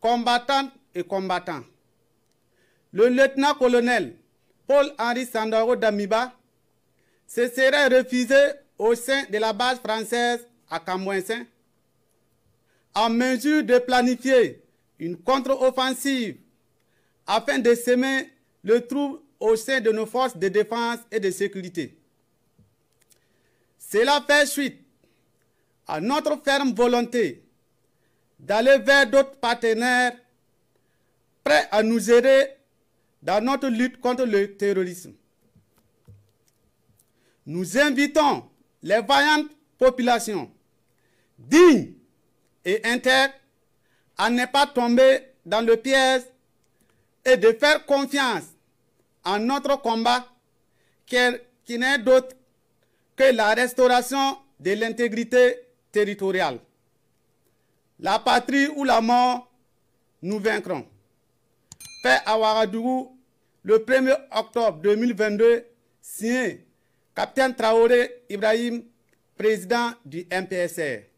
Combattants et combattants. Le lieutenant-colonel Paul-Henri Sandoro Damiba se serait refusé au sein de la base française à Camboinsin en mesure de planifier une contre-offensive afin de semer le trouble au sein de nos forces de défense et de sécurité. Cela fait suite à notre ferme volonté d'aller vers d'autres partenaires prêts à nous aider dans notre lutte contre le terrorisme. Nous invitons les vaillantes populations dignes et intègres à ne pas tomber dans le piège et de faire confiance à notre combat qui n'est d'autre que la restauration de l'intégrité territoriale. La patrie ou la mort, nous vaincrons. Fait à le 1er octobre 2022, signé Capitaine Traoré Ibrahim, président du MPSR.